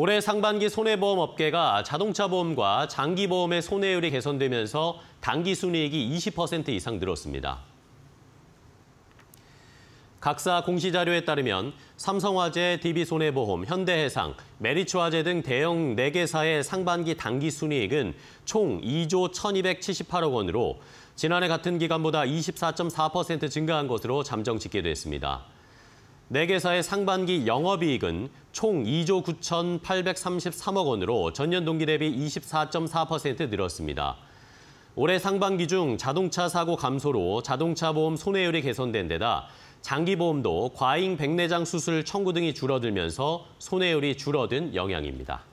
올해 상반기 손해보험 업계가 자동차 보험과 장기 보험의 손해율이 개선되면서 단기 순이익이 20% 이상 늘었습니다. 각사 공시 자료에 따르면 삼성화재, DB손해보험, 현대해상, 메리츠화재 등 대형 4개사의 상반기 단기 순이익은 총 2조 1,278억 원으로 지난해 같은 기간보다 24.4% 증가한 것으로 잠정 짓게 됐습니다 4개사의 상반기 영업이익은 총 2조 9,833억 원으로 전년 동기 대비 24.4% 늘었습니다. 올해 상반기 중 자동차 사고 감소로 자동차 보험 손해율이 개선된 데다 장기보험도 과잉 백내장 수술 청구 등이 줄어들면서 손해율이 줄어든 영향입니다.